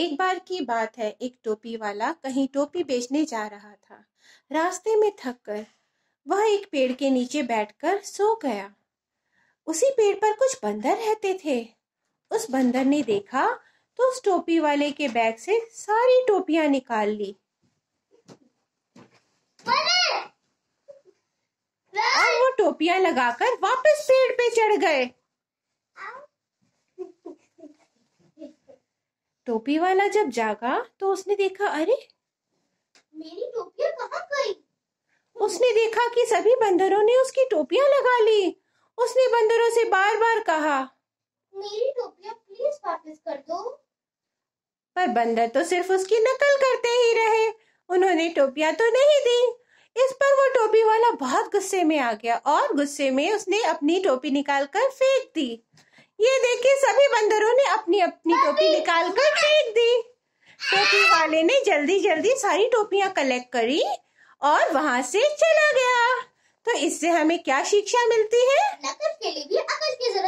एक बार की बात है एक टोपी वाला कहीं टोपी बेचने जा रहा था रास्ते में थक कर वह एक पेड़ के नीचे बैठकर सो गया उसी पेड़ पर कुछ बंदर रहते थे उस बंदर ने देखा तो उस टोपी वाले के बैग से सारी टोपियां निकाल ली और वो टोपियां लगाकर वापस पेड़ पे चढ़ गए टोपी वाला जब जागा तो उसने देखा अरे मेरी टोपियां कहाँ गई उसने देखा कि सभी बंदरों ने उसकी टोपियां लगा ली उसने बंदरों से बार बार कहा मेरी टोपियां प्लीज वापस कर दो पर बंदर तो सिर्फ उसकी नकल करते ही रहे उन्होंने टोपियां तो नहीं दी इस पर वो टोपी वाला बहुत गुस्से में आ गया और गुस्से में उसने अपनी टोपी निकाल कर फेंक दी ये देखिए सभी बंदरों ने अपनी अपनी टोपी निकाल कर फेंक दी टोपी वाले ने जल्दी जल्दी सारी टोपियां कलेक्ट करी और वहां से चला गया तो इससे हमें क्या शिक्षा मिलती है नकल के लिए भी अकल की जरूरत